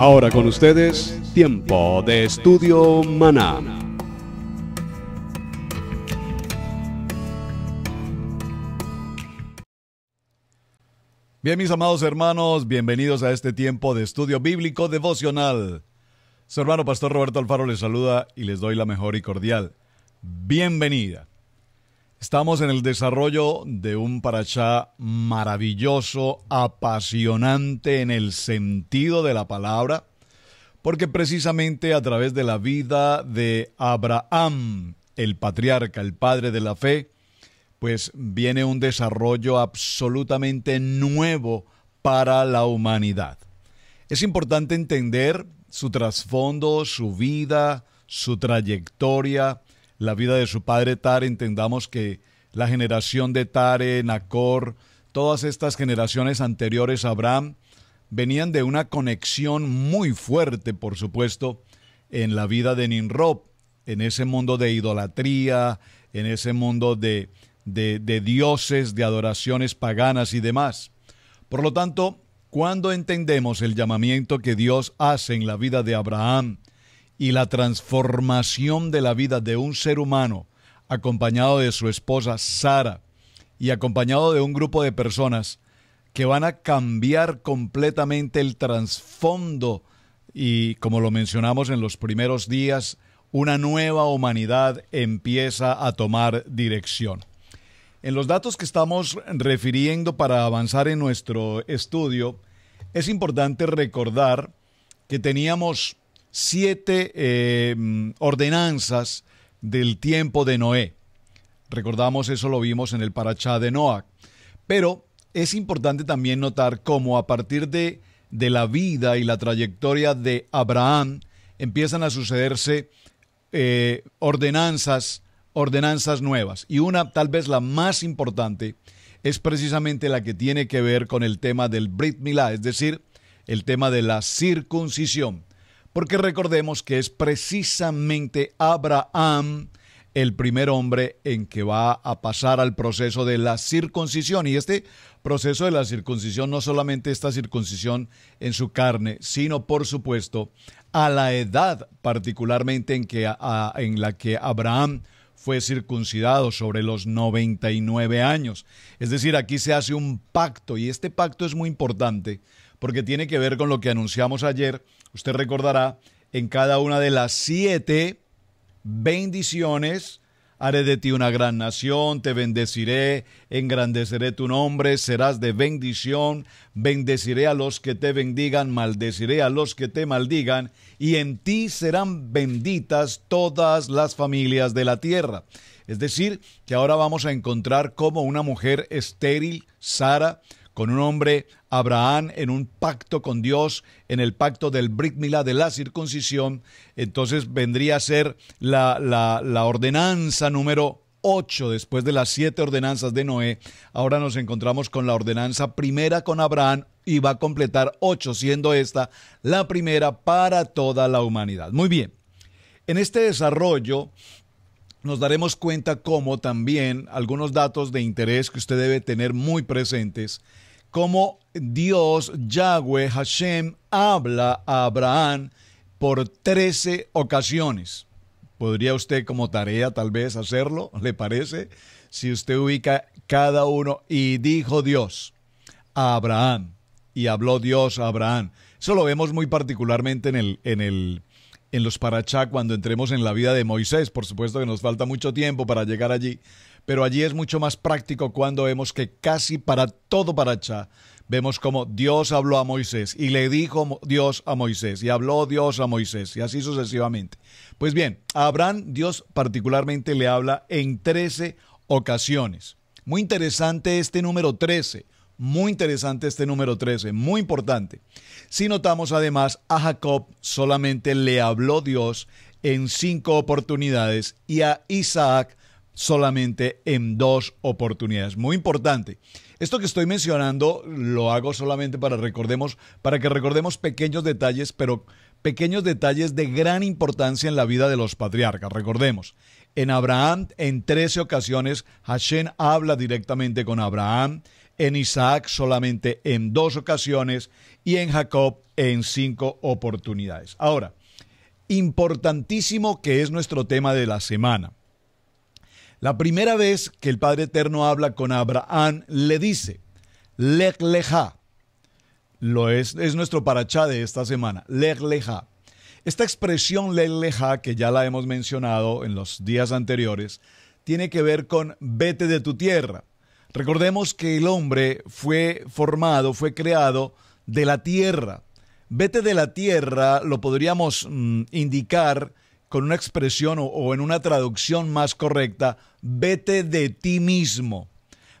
Ahora con ustedes, tiempo de estudio Maná. Bien, mis amados hermanos, bienvenidos a este tiempo de estudio bíblico devocional. Su hermano Pastor Roberto Alfaro les saluda y les doy la mejor y cordial bienvenida. Estamos en el desarrollo de un parachá maravilloso, apasionante en el sentido de la palabra, porque precisamente a través de la vida de Abraham, el patriarca, el padre de la fe, pues viene un desarrollo absolutamente nuevo para la humanidad. Es importante entender su trasfondo, su vida, su trayectoria, la vida de su padre Tare, entendamos que la generación de Tare, eh, Nacor, todas estas generaciones anteriores a Abraham, venían de una conexión muy fuerte, por supuesto, en la vida de Ninrob, en ese mundo de idolatría, en ese mundo de, de, de dioses, de adoraciones paganas y demás. Por lo tanto, cuando entendemos el llamamiento que Dios hace en la vida de Abraham, y la transformación de la vida de un ser humano, acompañado de su esposa Sara y acompañado de un grupo de personas que van a cambiar completamente el trasfondo y, como lo mencionamos en los primeros días, una nueva humanidad empieza a tomar dirección. En los datos que estamos refiriendo para avanzar en nuestro estudio, es importante recordar que teníamos siete eh, ordenanzas del tiempo de Noé. Recordamos eso lo vimos en el Parachá de Noah. Pero es importante también notar cómo a partir de, de la vida y la trayectoria de Abraham empiezan a sucederse eh, ordenanzas, ordenanzas nuevas. Y una, tal vez la más importante, es precisamente la que tiene que ver con el tema del Brit Milá, es decir, el tema de la circuncisión. Porque recordemos que es precisamente Abraham el primer hombre en que va a pasar al proceso de la circuncisión. Y este proceso de la circuncisión, no solamente esta circuncisión en su carne, sino por supuesto a la edad particularmente en, que, en la que Abraham fue circuncidado sobre los 99 años. Es decir, aquí se hace un pacto y este pacto es muy importante porque tiene que ver con lo que anunciamos ayer Usted recordará en cada una de las siete bendiciones. Haré de ti una gran nación, te bendeciré, engrandeceré tu nombre, serás de bendición, bendeciré a los que te bendigan, maldeciré a los que te maldigan, y en ti serán benditas todas las familias de la tierra. Es decir, que ahora vamos a encontrar como una mujer estéril, Sara, con un hombre Abraham en un pacto con Dios, en el pacto del Brit de la circuncisión, entonces vendría a ser la, ordenanza número 8 después de las siete ordenanzas de Noé. Ahora nos encontramos con la ordenanza primera con Abraham y va a completar ocho, siendo esta la primera para toda la humanidad. Muy bien, en este desarrollo nos daremos cuenta cómo también algunos datos de interés que usted debe tener muy presentes cómo Dios, Yahweh, Hashem, habla a Abraham por trece ocasiones. ¿Podría usted como tarea tal vez hacerlo? ¿Le parece? Si usted ubica cada uno y dijo Dios a Abraham y habló Dios a Abraham. Eso lo vemos muy particularmente en el, el en los parachá cuando entremos en la vida de Moisés. Por supuesto que nos falta mucho tiempo para llegar allí, pero allí es mucho más práctico cuando vemos que casi para todo paracha vemos como Dios habló a Moisés y le dijo Dios a Moisés y habló Dios a Moisés y así sucesivamente. Pues bien, a Abraham Dios particularmente le habla en 13 ocasiones. Muy interesante este número 13. Muy interesante este número 13, muy importante. Si notamos además, a Jacob solamente le habló Dios en cinco oportunidades y a Isaac solamente en dos oportunidades. Muy importante. Esto que estoy mencionando lo hago solamente para recordemos, para que recordemos pequeños detalles, pero pequeños detalles de gran importancia en la vida de los patriarcas. Recordemos, en Abraham, en trece ocasiones, Hashem habla directamente con Abraham, en Isaac solamente en dos ocasiones y en Jacob en cinco oportunidades. Ahora, importantísimo que es nuestro tema de la semana. La primera vez que el Padre Eterno habla con Abraham, le dice, Lech leja. Lo es, es nuestro parachá de esta semana, Lech leja. Esta expresión Lech leja, que ya la hemos mencionado en los días anteriores, tiene que ver con vete de tu tierra. Recordemos que el hombre fue formado, fue creado de la tierra. Vete de la tierra lo podríamos mm, indicar con una expresión o, en una traducción más correcta, vete de ti mismo.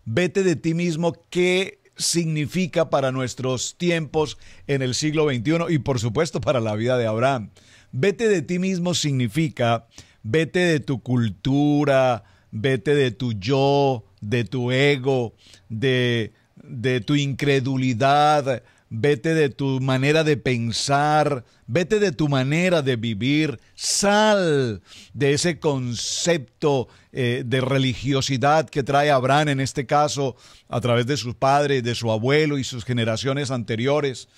Vete de ti mismo, ¿qué significa para nuestros tiempos en el siglo XXI y por supuesto para la vida de Abraham? Vete de ti mismo significa vete de tu cultura, vete de tu yo, de tu ego, de, de tu incredulidad, vete de tu manera de pensar, vete de tu manera de vivir, sal de ese concepto eh, de religiosidad que trae Abraham en este caso a través de sus padres, de su abuelo y sus generaciones anteriores.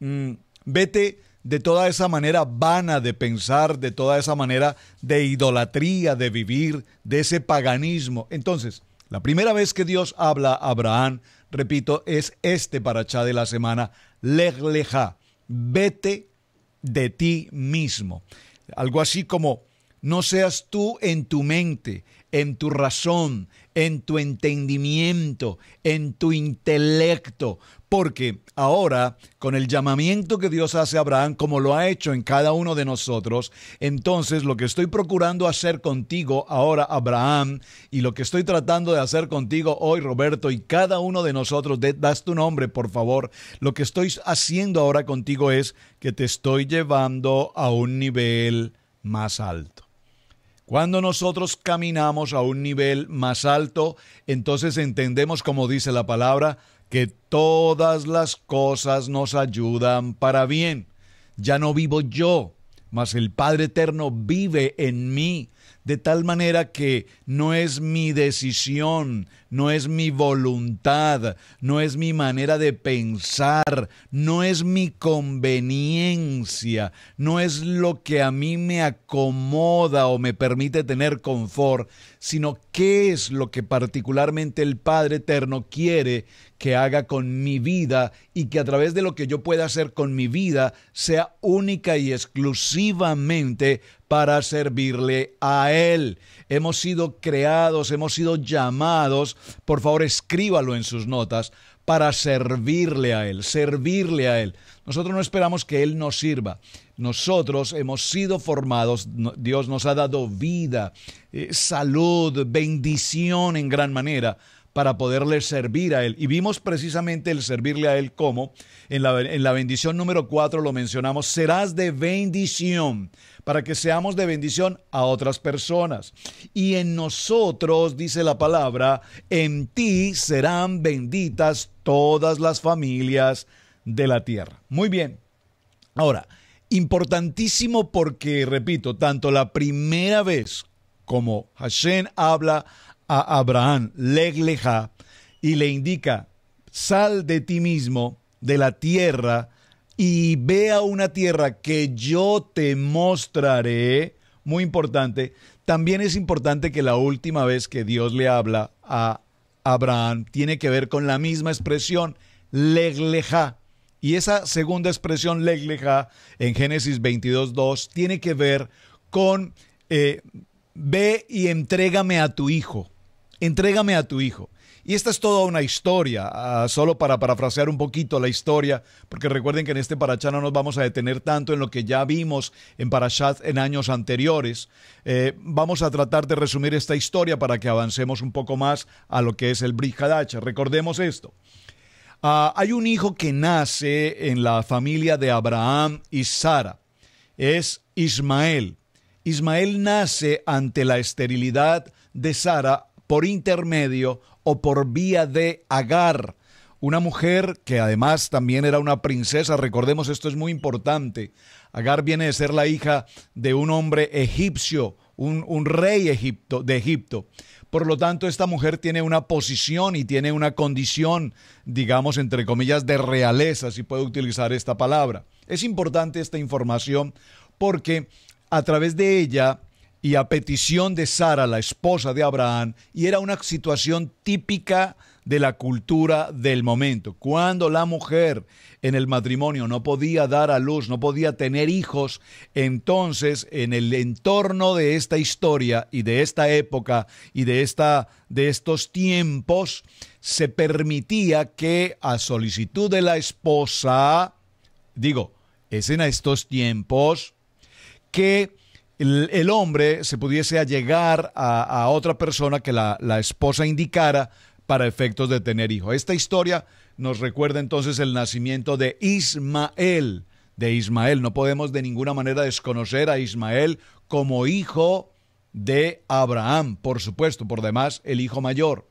Mm, vete de toda esa manera vana de pensar, de toda esa manera de idolatría, de vivir, de ese paganismo. Entonces, la primera vez que Dios habla a Abraham repito, es este parachá de la semana, legleja, vete de ti mismo. Algo así como, no seas tú en tu mente, en tu razón, en tu entendimiento, en tu intelecto, porque ahora, con el llamamiento que Dios hace a Abraham, como lo ha hecho en cada uno de nosotros, entonces lo que estoy procurando hacer contigo ahora, Abraham, y lo que estoy tratando de hacer contigo hoy, Roberto, y cada uno de nosotros, das tu nombre, por favor, lo que estoy haciendo ahora contigo es que te estoy llevando a un nivel más alto. Cuando nosotros caminamos a un nivel más alto, entonces entendemos, como dice la palabra, que todas las cosas nos ayudan para bien. Ya no vivo yo, mas el Padre Eterno vive en mí, de tal manera que no es mi decisión, no es mi voluntad, no es mi manera de pensar, no es mi conveniencia, no es lo que a mí me acomoda o me permite tener confort, sino qué es lo que particularmente el Padre Eterno quiere que haga con mi vida y que a través de lo que yo pueda hacer con mi vida sea única y exclusivamente para servirle a Él. Hemos sido creados, hemos sido llamados, por favor escríbalo en sus notas, para servirle a Él, servirle a Él. Nosotros no esperamos que Él nos sirva. Nosotros hemos sido formados, Dios nos ha dado vida, eh, salud, bendición en gran manera para poderle servir a Él. Y vimos precisamente el servirle a Él como, en la, bendición número 4 lo mencionamos, serás de bendición, para que seamos de bendición a otras personas. Y en nosotros, dice la palabra, en ti serán benditas todas las familias de la tierra. Muy bien. Ahora, importantísimo porque, repito, tanto la primera vez como Hashem habla a Abraham, legleja, y le indica, sal de ti mismo, de la tierra, y ve a una tierra que yo te mostraré. Muy importante. También es importante que la última vez que Dios le habla a Abraham tiene que ver con la misma expresión, legleja. Y esa segunda expresión, legleja, en Génesis 2 tiene que ver con eh, ve y entrégame a tu hijo entrégame a tu hijo. Y esta es toda una historia, ah, solo para parafrasear un poquito la historia, porque recuerden que en este Parachá no nos vamos a detener tanto en lo que ya vimos en Parashat en años anteriores. Eh, vamos a tratar de resumir esta historia para que avancemos un poco más a lo que es el Brihadacha. Recordemos esto. Ah, hay un hijo que nace en la familia de Abraham y Sara. Es Ismael. Ismael nace ante la esterilidad de Sara por intermedio o por vía de Agar, una mujer que además también era una princesa. Recordemos, esto es muy importante. Agar viene de ser la hija de un hombre egipcio, un, rey de Egipto. Por lo tanto, esta mujer tiene una posición y tiene una condición, digamos, entre comillas, de realeza, si puedo utilizar esta palabra. Es importante esta información porque a través de ella y a petición de Sara, la esposa de Abraham, y era una situación típica de la cultura del momento. Cuando la mujer en el matrimonio no podía dar a luz, no podía tener hijos, entonces en el entorno de esta historia y de esta época y de, esta, de estos tiempos, se permitía que a solicitud de la esposa, digo, es en estos tiempos, que el, hombre se pudiese allegar a, otra persona que la, la esposa indicara para efectos de tener hijo. Esta historia nos recuerda entonces el nacimiento de Ismael, de Ismael. No podemos de ninguna manera desconocer a Ismael como hijo de Abraham, por supuesto, por demás el hijo mayor.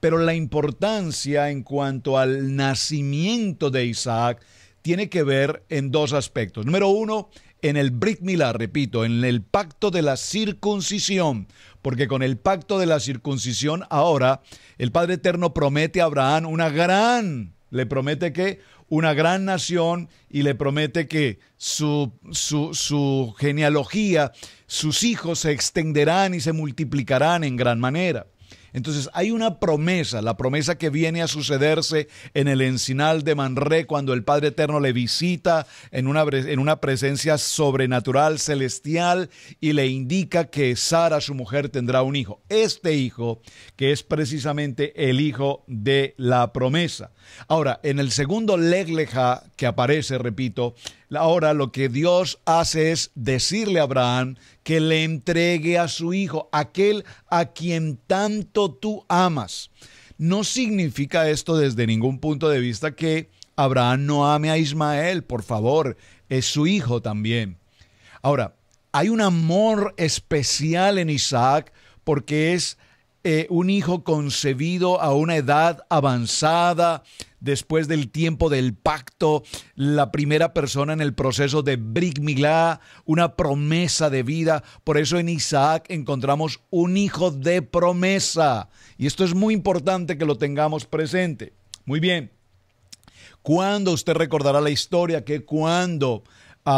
Pero la importancia en cuanto al nacimiento de Isaac tiene que ver en dos aspectos. Número uno, en el Brit repito, en el pacto de la circuncisión, porque con el pacto de la circuncisión ahora el Padre Eterno promete a Abraham una gran, le promete que una gran nación y le promete que su, su, su genealogía, sus hijos se extenderán y se multiplicarán en gran manera. Entonces hay una promesa, la promesa que viene a sucederse en el encinal de Manré cuando el Padre Eterno le visita en una, en una presencia sobrenatural, celestial, y le indica que Sara, su mujer, tendrá un hijo. Este hijo, que es precisamente el hijo de la promesa. Ahora, en el segundo Legleja que aparece, repito, Ahora lo que Dios hace es decirle a Abraham que le entregue a su hijo, aquel a quien tanto tú amas. No significa esto desde ningún punto de vista que Abraham no ame a Ismael, por favor, es su hijo también. Ahora, hay un amor especial en Isaac porque es eh, un hijo concebido a una edad avanzada, después del tiempo del pacto, la primera persona en el proceso de Brit Milá, una promesa de vida. Por eso en Isaac encontramos un hijo de promesa. Y esto es muy importante que lo tengamos presente. Muy bien. Cuando usted recordará la historia que cuando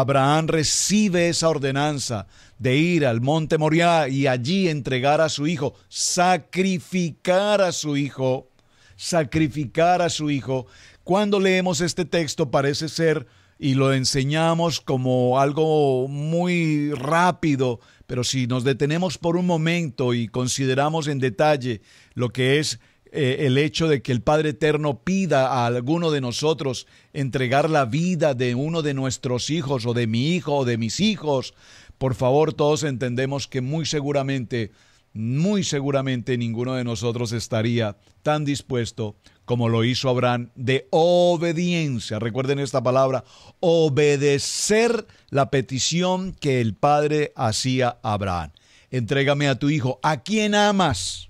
Abraham recibe esa ordenanza de ir al monte Moriah y allí entregar a su hijo, sacrificar a su hijo, sacrificar a su hijo. Cuando leemos este texto parece ser, y lo enseñamos como algo muy rápido, pero si nos detenemos por un momento y consideramos en detalle lo que es eh, el hecho de que el Padre Eterno pida a alguno de nosotros entregar la vida de uno de nuestros hijos o de mi hijo o de mis hijos, por favor todos entendemos que muy seguramente, muy seguramente ninguno de nosotros estaría tan dispuesto como lo hizo Abraham de obediencia. Recuerden esta palabra, obedecer la petición que el Padre hacía a Abraham. Entrégame a tu hijo, a quién amas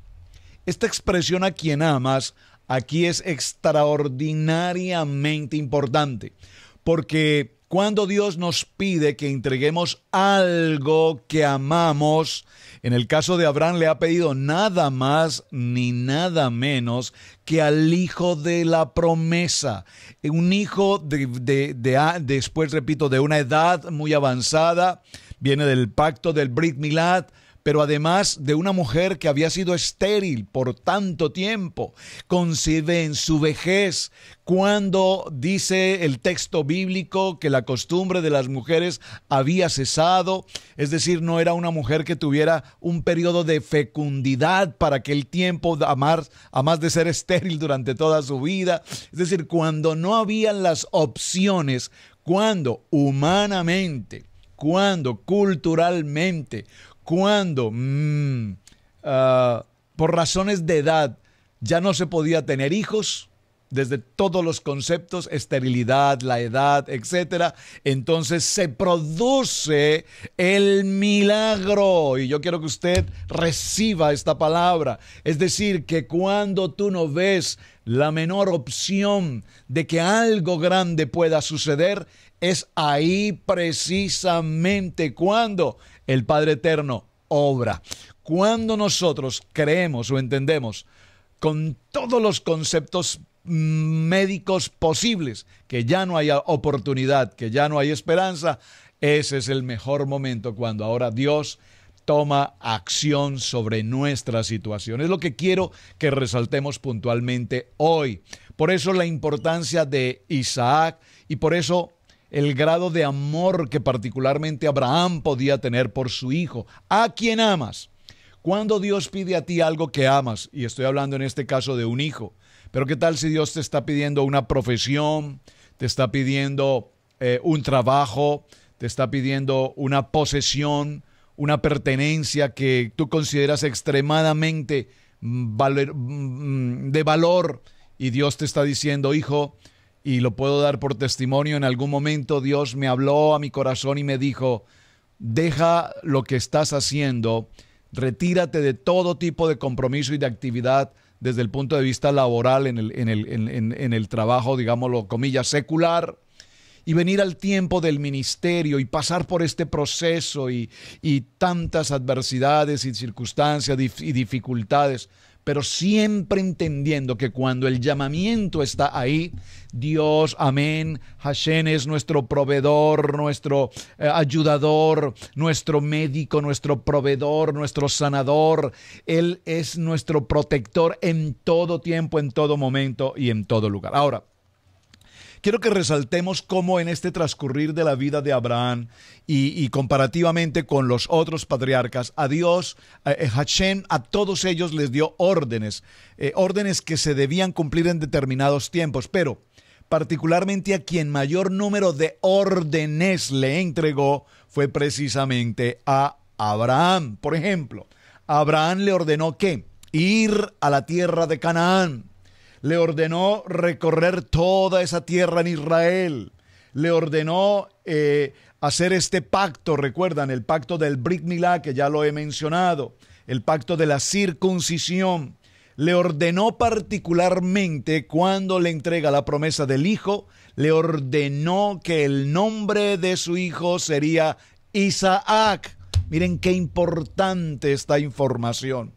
esta expresión a quien amas aquí es extraordinariamente importante, porque cuando Dios nos pide que entreguemos algo que amamos, en el caso de Abraham le ha pedido nada más ni nada menos que al hijo de la promesa, un hijo de, después, repito, de una edad muy avanzada, viene del pacto del Brit Milad, pero además de una mujer que había sido estéril por tanto tiempo, concibe en su vejez cuando dice el texto bíblico que la costumbre de las mujeres había cesado, es decir, no era una mujer que tuviera un periodo de fecundidad para aquel tiempo, a a más de ser estéril durante toda su vida, es decir, cuando no habían las opciones, cuando humanamente, cuando culturalmente, cuando mm, ah, por razones de edad ya no se podía tener hijos, desde todos los conceptos, esterilidad, la edad, etcétera, Entonces se produce el milagro. Y yo quiero que usted reciba esta palabra. Es decir, que cuando tú no ves la menor opción de que algo grande pueda suceder, es ahí precisamente cuando el Padre Eterno obra. Cuando nosotros creemos o entendemos con todos los conceptos médicos posibles, que ya no hay oportunidad, que ya no hay esperanza, ese es el mejor momento cuando ahora Dios toma acción sobre nuestra situación. Es lo que quiero que resaltemos puntualmente hoy. Por eso la importancia de Isaac y por eso el grado de amor que particularmente Abraham podía tener por su hijo. ¿A quien amas? Cuando Dios pide a ti algo que amas, y estoy hablando en este caso de un hijo, pero ¿qué tal si Dios te está pidiendo una profesión, te está pidiendo eh, un trabajo, te está pidiendo una posesión, una pertenencia que tú consideras extremadamente mm, mm, de valor y Dios te está diciendo, hijo, y lo puedo dar por testimonio, en algún momento Dios me habló a mi corazón y me dijo, deja lo que estás haciendo, retírate de todo tipo de compromiso y de actividad desde el punto de vista laboral en el, trabajo, digámoslo, comillas, secular, y venir al tiempo del ministerio y pasar por este proceso y, y tantas adversidades y circunstancias y dificultades pero siempre entendiendo que cuando el llamamiento está ahí, Dios, amén, Hashem es nuestro proveedor, nuestro eh, ayudador, nuestro médico, nuestro proveedor, nuestro sanador. Él es nuestro protector en todo tiempo, en todo momento y en todo lugar. Ahora, Quiero que resaltemos cómo en este transcurrir de la vida de Abraham y, comparativamente con los otros patriarcas, a Dios, a eh, Hashem, a todos ellos les dio órdenes, eh, órdenes que se debían cumplir en determinados tiempos, pero particularmente a quien mayor número de órdenes le entregó fue precisamente a Abraham. Por ejemplo, Abraham le ordenó que ir a la tierra de Canaán, le ordenó recorrer toda esa tierra en Israel, le ordenó eh, hacer este pacto, recuerdan, el pacto del Brit Milá, que ya lo he mencionado, el pacto de la circuncisión, le ordenó particularmente cuando le entrega la promesa del Hijo, le ordenó que el nombre de su Hijo sería Isaac. Miren qué importante esta información.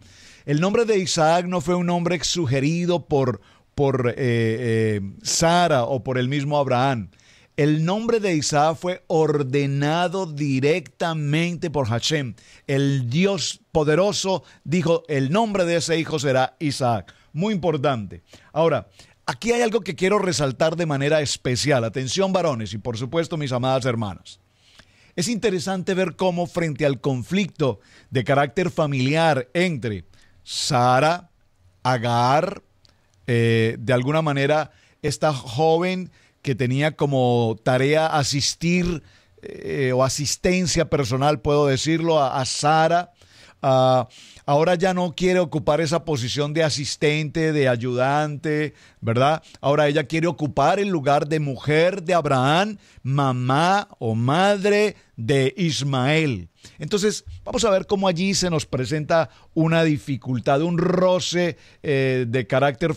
El nombre de Isaac no fue un nombre sugerido por por eh, eh, Sara o por el mismo Abraham. El nombre de Isaac fue ordenado directamente por Hashem. El Dios poderoso dijo, el nombre de ese hijo será Isaac. Muy importante. Ahora, aquí hay algo que quiero resaltar de manera especial. Atención varones y por supuesto mis amadas hermanas. Es interesante ver cómo frente al conflicto de carácter familiar entre Sara, Agar, eh, de alguna manera, esta joven que tenía como tarea asistir eh, o asistencia personal, puedo decirlo, a, Sara. ahora ya no quiere ocupar esa posición de asistente, de ayudante, ¿verdad? Ahora ella quiere ocupar el lugar de mujer de Abraham, mamá o madre de Ismael. Entonces, vamos a ver cómo allí se nos presenta una dificultad, un roce eh, de carácter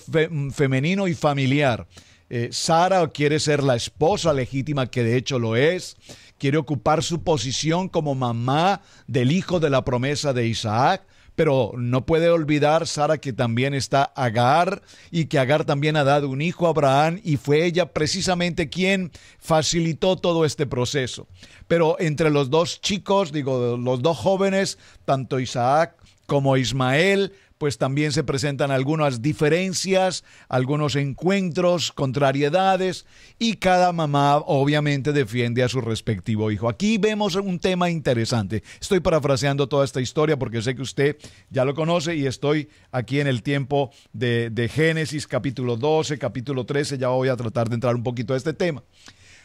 femenino y familiar. Eh, Sara quiere ser la esposa legítima, que de hecho lo es, quiere ocupar su posición como mamá del hijo de la promesa de Isaac, pero no puede olvidar Sara que también está Agar y que Agar también ha dado un hijo a Abraham y fue ella precisamente quien facilitó todo este proceso. Pero entre los dos chicos, digo, los dos jóvenes, tanto Isaac como Ismael, pues también se presentan algunas diferencias, algunos encuentros, contrariedades y cada mamá obviamente defiende a su respectivo hijo. Aquí vemos un tema interesante. Estoy parafraseando toda esta historia porque sé que usted ya lo conoce y estoy aquí en el tiempo de, Génesis capítulo 12, capítulo 13, ya voy a tratar de entrar un poquito a este tema.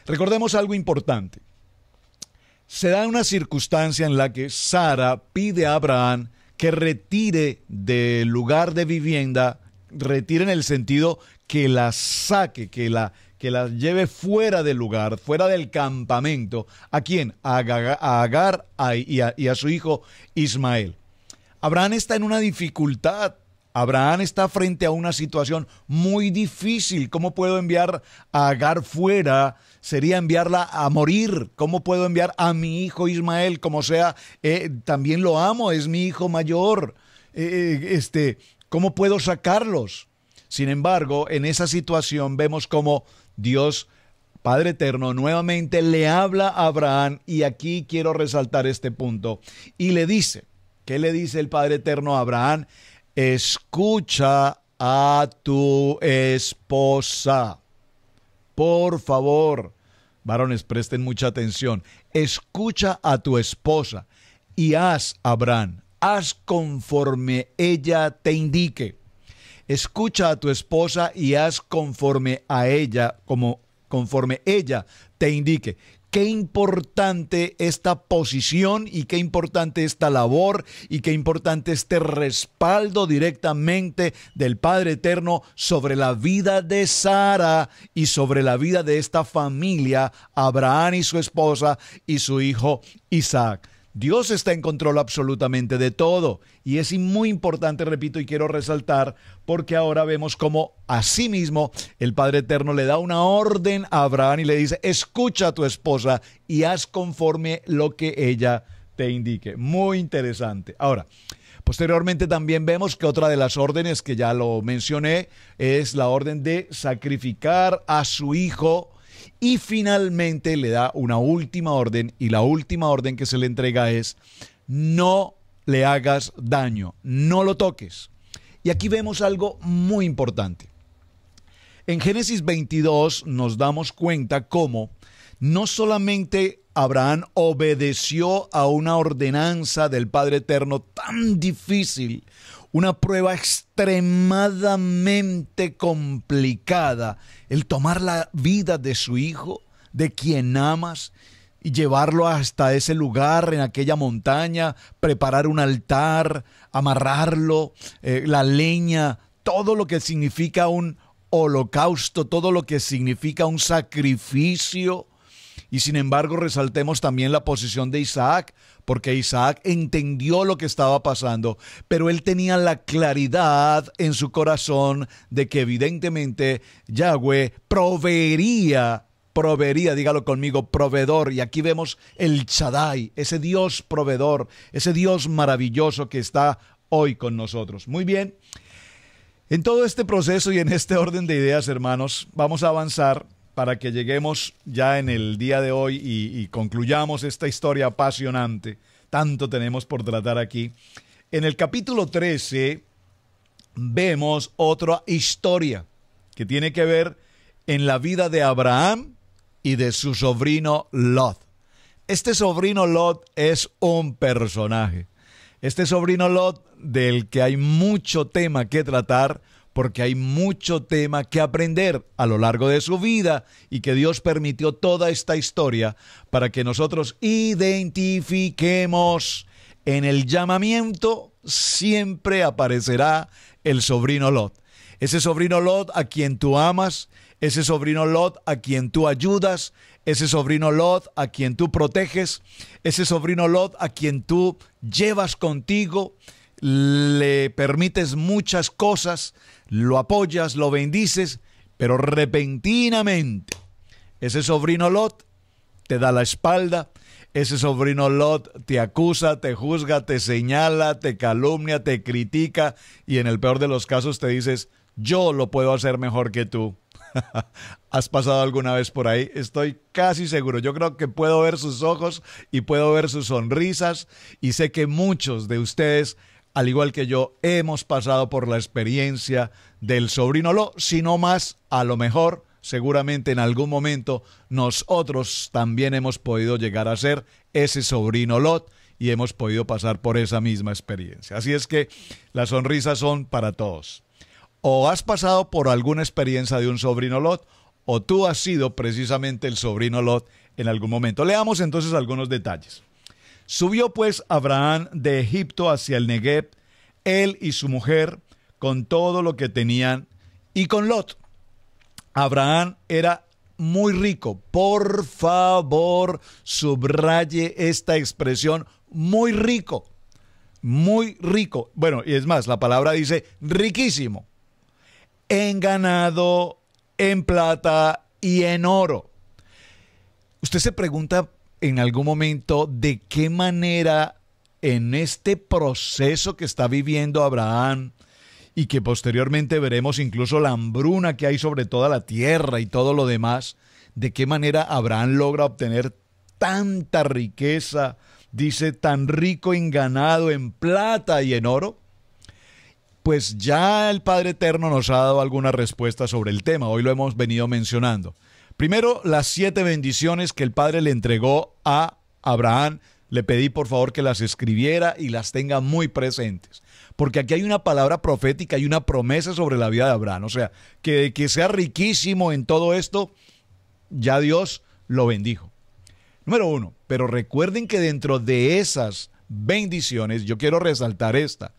Recordemos algo importante. Se da una circunstancia en la que Sara pide a Abraham que retire del lugar de vivienda, retire en el sentido que la saque, que la, que la lleve fuera del lugar, fuera del campamento. ¿A quién? A, Agar, a, y a su hijo Ismael. Abraham está en una dificultad Abraham está frente a una situación muy difícil. ¿Cómo puedo enviar a Agar fuera? Sería enviarla a morir. ¿Cómo puedo enviar a mi hijo Ismael? Como sea, eh, también lo amo, es mi hijo mayor. Eh, eh, este, ¿Cómo puedo sacarlos? Sin embargo, en esa situación vemos como Dios, Padre Eterno, nuevamente le habla a Abraham y aquí quiero resaltar este punto. Y le dice, ¿qué le dice el Padre Eterno a Abraham? escucha a tu esposa. Por favor, varones, presten mucha atención. Escucha a tu esposa y haz, Abraham, haz conforme ella te indique. Escucha a tu esposa y haz conforme a ella, como conforme ella te indique qué importante esta posición y qué importante esta labor y qué importante este respaldo directamente del Padre Eterno sobre la vida de Sara y sobre la vida de esta familia, Abraham y su esposa y su hijo Isaac. Dios está en control absolutamente de todo. Y es muy importante, repito, y quiero resaltar, porque ahora vemos cómo asimismo el Padre Eterno le da una orden a Abraham y le dice, escucha a tu esposa y haz conforme lo que ella te indique. Muy interesante. Ahora, Posteriormente también vemos que otra de las órdenes que ya lo mencioné es la orden de sacrificar a su hijo y finalmente le da una última orden y la última orden que se le entrega es no le hagas daño, no lo toques. Y aquí vemos algo muy importante. En Génesis 22 nos damos cuenta cómo no solamente Abraham obedeció a una ordenanza del Padre Eterno tan difícil, una prueba extremadamente complicada, el tomar la vida de su hijo, de quien amas, y llevarlo hasta ese lugar, en aquella montaña, preparar un altar, amarrarlo, eh, la leña, todo lo que significa un holocausto, todo lo que significa un sacrificio y sin embargo, resaltemos también la posición de Isaac, porque Isaac entendió lo que estaba pasando, pero él tenía la claridad en su corazón de que evidentemente Yahweh proveería proveería, dígalo conmigo, proveedor. Y aquí vemos el Chadai, ese Dios proveedor, ese Dios maravilloso que está hoy con nosotros. Muy bien. En todo este proceso y en este orden de ideas, hermanos, vamos a avanzar para que lleguemos ya en el día de hoy y, concluyamos esta historia apasionante. Tanto tenemos por tratar aquí. En el capítulo 13 vemos otra historia que tiene que ver en la vida de Abraham y de su sobrino Lot. Este sobrino Lot es un personaje. Este sobrino Lot del que hay mucho tema que tratar porque hay mucho tema que aprender a lo largo de su vida y que Dios permitió toda esta historia para que nosotros identifiquemos en el llamamiento siempre aparecerá el sobrino Lot. Ese sobrino Lot a quien tú amas, ese sobrino Lot a quien tú ayudas, ese sobrino Lot a quien tú proteges, ese sobrino Lot a quien tú llevas contigo, le permites muchas cosas, lo apoyas, lo bendices, pero repentinamente ese sobrino Lot te da la espalda, ese sobrino Lot te acusa, te juzga, te señala, te calumnia, te critica y en el peor de los casos te dices, yo lo puedo hacer mejor que tú. ¿Has pasado alguna vez por ahí? Estoy casi seguro. Yo creo que puedo ver sus ojos y puedo ver sus sonrisas y sé que muchos de ustedes al igual que yo, hemos pasado por la experiencia del sobrino si sino más, a lo mejor, seguramente en algún momento, nosotros también hemos podido llegar a ser ese sobrino Lot y hemos podido pasar por esa misma experiencia. Así es que las sonrisas son para todos. O has pasado por alguna experiencia de un sobrino Lot, o tú has sido precisamente el sobrino Lot en algún momento. Leamos entonces algunos detalles. Subió pues Abraham de Egipto hacia el Negev, él y su mujer, con todo lo que tenían, y con Lot. Abraham era muy rico. Por favor, subraye esta expresión, muy rico, muy rico. Bueno, y es más, la palabra dice riquísimo, en ganado, en plata y en oro. Usted se pregunta, en algún momento de qué manera en este proceso que está viviendo Abraham y que posteriormente veremos incluso la hambruna que hay sobre toda la tierra y todo lo demás, de qué manera Abraham logra obtener tanta riqueza, dice, tan rico en ganado, en plata y en oro? Pues ya el Padre Eterno nos ha dado alguna respuesta sobre el tema, hoy lo hemos venido mencionando. Primero, las siete bendiciones que el Padre le entregó a Abraham. Le pedí por favor que las escribiera y las tenga muy presentes. Porque aquí hay una palabra profética y una promesa sobre la vida de Abraham. O sea, que, que sea riquísimo en todo esto, ya Dios lo bendijo. Número uno, pero recuerden que dentro de esas bendiciones, yo quiero resaltar esta,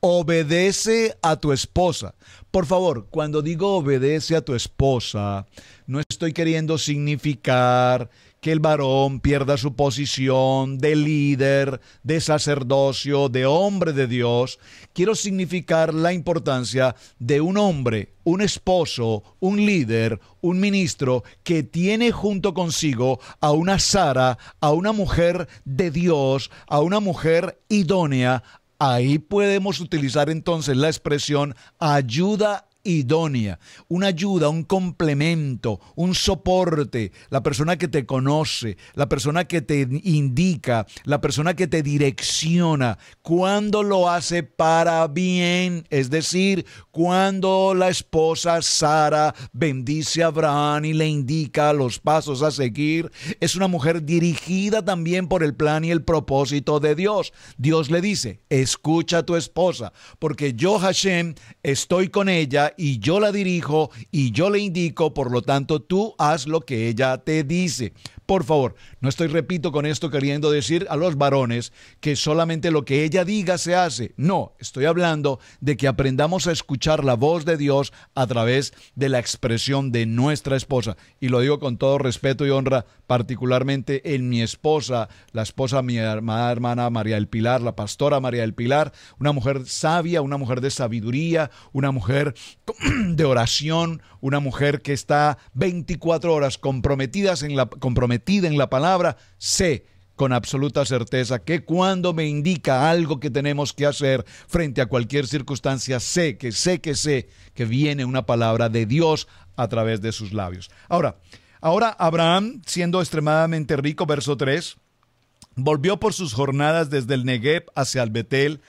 obedece a tu esposa. Por favor, cuando digo obedece a tu esposa, no estoy queriendo significar que el varón pierda su posición de líder, de sacerdocio, de hombre de Dios. Quiero significar la importancia de un hombre, un esposo, un líder, un ministro que tiene junto consigo a una Sara, a una mujer de Dios, a una mujer idónea, Ahí podemos utilizar entonces la expresión ayuda idónea, una ayuda, un complemento, un soporte, la persona que te conoce, la persona que te indica, la persona que te direcciona, cuando lo hace para bien, es decir, cuando la esposa Sara bendice a Abraham y le indica los pasos a seguir, es una mujer dirigida también por el plan y el propósito de Dios. Dios le dice, escucha a tu esposa, porque yo Hashem estoy con ella y yo la dirijo y yo le indico, por lo tanto tú haz lo que ella te dice. Por favor, no estoy, repito, con esto queriendo decir a los varones que solamente lo que ella diga se hace. No, estoy hablando de que aprendamos a escuchar la voz de Dios a través de la expresión de nuestra esposa. Y lo digo con todo respeto y honra, particularmente en mi esposa, la esposa de mi hermana María del Pilar, la pastora María del Pilar, una mujer sabia, una mujer de sabiduría, una mujer de oración, una mujer que está 24 horas comprometidas en la, comprometida en la palabra, sé con absoluta certeza que cuando me indica algo que tenemos que hacer frente a cualquier circunstancia, sé que sé que sé que viene una palabra de Dios a través de sus labios. Ahora, ahora Abraham, siendo extremadamente rico, verso 3, volvió por sus jornadas desde el Negev hacia el Betel,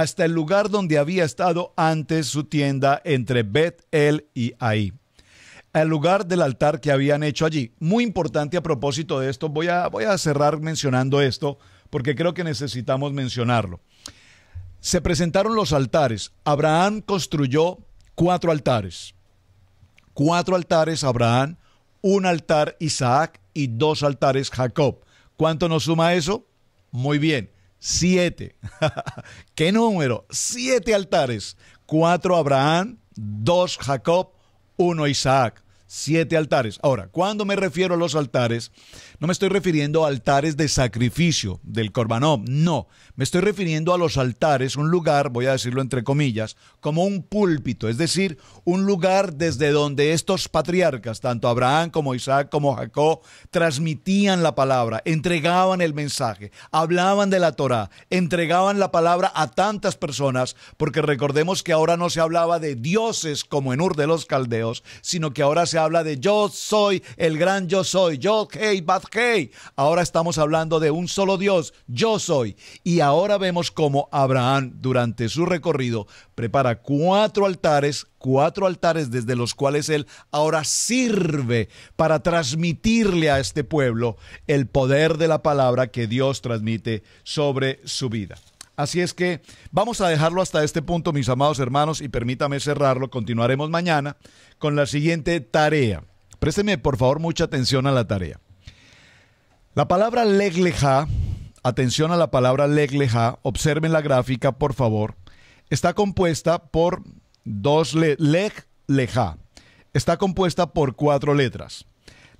hasta el lugar donde había estado antes su tienda entre Bet El y Ahí El lugar del altar que habían hecho allí. Muy importante a propósito de esto, voy a, voy a cerrar mencionando esto porque creo que necesitamos mencionarlo. Se presentaron los altares. Abraham construyó cuatro altares. Cuatro altares Abraham, un altar Isaac y dos altares Jacob. ¿Cuánto nos suma eso? Muy bien, siete. ¿Qué número? Siete altares. Cuatro Abraham, dos Jacob, uno Isaac siete altares. Ahora, cuando me refiero a los altares, no me estoy refiriendo a altares de sacrificio del Corbanón, no, me estoy refiriendo a los altares, un lugar, voy a decirlo entre comillas, como un púlpito, es decir, un lugar desde donde estos patriarcas, tanto Abraham como Isaac como Jacob, transmitían la palabra, entregaban el mensaje, hablaban de la Torá, entregaban la palabra a tantas personas, porque recordemos que ahora no se hablaba de dioses como en Ur de los Caldeos, sino que ahora se habla de yo soy el gran yo soy, yo hey, bad hey. Ahora estamos hablando de un solo Dios, yo soy. Y ahora vemos cómo Abraham durante su recorrido prepara cuatro altares, cuatro altares desde los cuales él ahora sirve para transmitirle a este pueblo el poder de la palabra que Dios transmite sobre su vida. Así es que vamos a dejarlo hasta este punto, mis amados hermanos, y permítame cerrarlo. Continuaremos mañana con la siguiente tarea. Présteme, por favor, mucha atención a la tarea. La palabra legleja, atención a la palabra legleja, observen la gráfica, por favor, está compuesta por dos le legleja. Está compuesta por cuatro letras.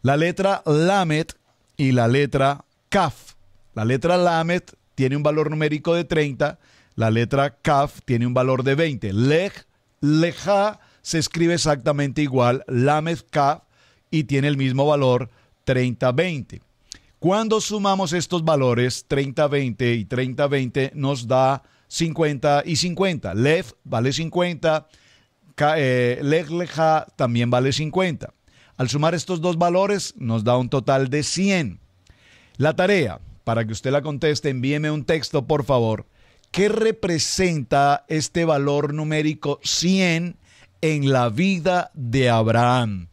La letra lamet y la letra kaf. La letra lamet tiene un valor numérico de 30, la letra kaf tiene un valor de 20. ...LEG, leja se escribe exactamente igual, lamed kaf y tiene el mismo valor 30-20. Cuando sumamos estos valores, 30-20 y 30-20 nos da 50 y 50. Lef vale 50, eh, ...LEG, Leja también vale 50. Al sumar estos dos valores nos da un total de 100. La tarea, para que usted la conteste, envíeme un texto, por favor. ¿Qué representa este valor numérico 100 en la vida de Abraham?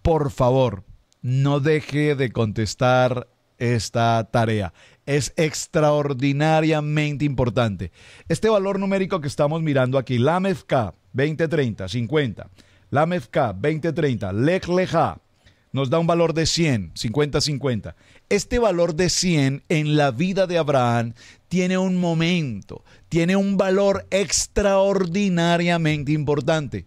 Por favor, no deje de contestar esta tarea. Es extraordinariamente importante. Este valor numérico que estamos mirando aquí, la k 2030, 50, la veinte 2030, Lech leja, nos da un valor de 100, 50, 50 este valor de 100 en la vida de Abraham tiene un momento, tiene un valor extraordinariamente importante.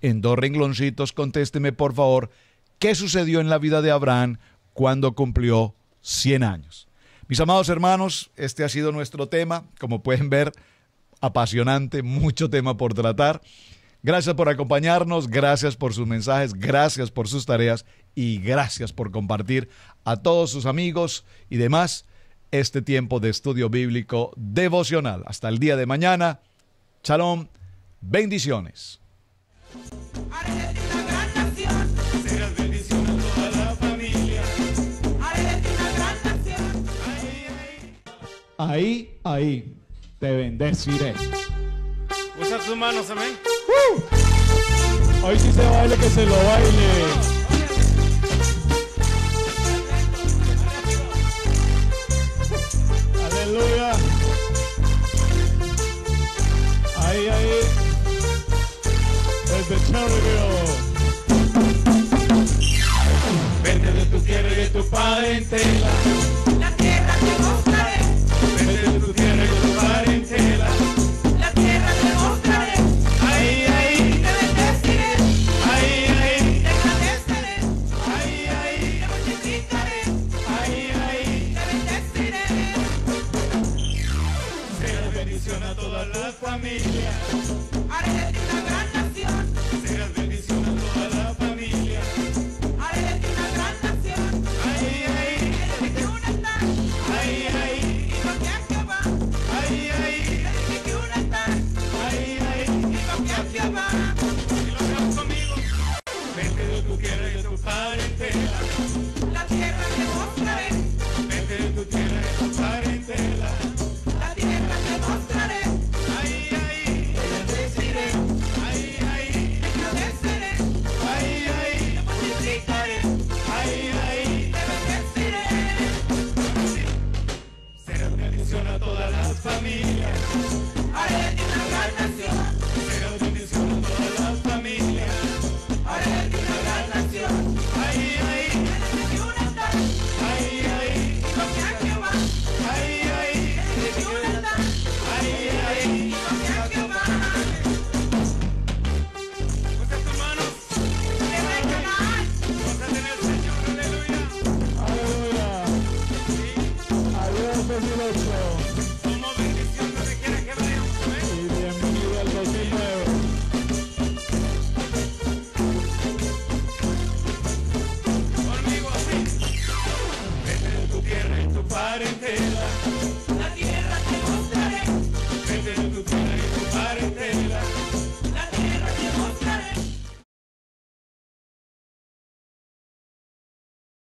En dos rengloncitos, contésteme por favor, ¿qué sucedió en la vida de Abraham cuando cumplió 100 años? Mis amados hermanos, este ha sido nuestro tema, como pueden ver, apasionante, mucho tema por tratar. Gracias por acompañarnos, gracias por sus mensajes, gracias por sus tareas y gracias por compartir a todos sus amigos y demás este tiempo de estudio bíblico devocional. Hasta el día de mañana. Shalom. Bendiciones. Ahí, ahí, te bendeciré. Usa tus manos, amén. Hoy si se baile, que se lo baile. Aleluya. Ahí, ahí. Desde Cherryville. Vete de tu tierra y de tu parentela.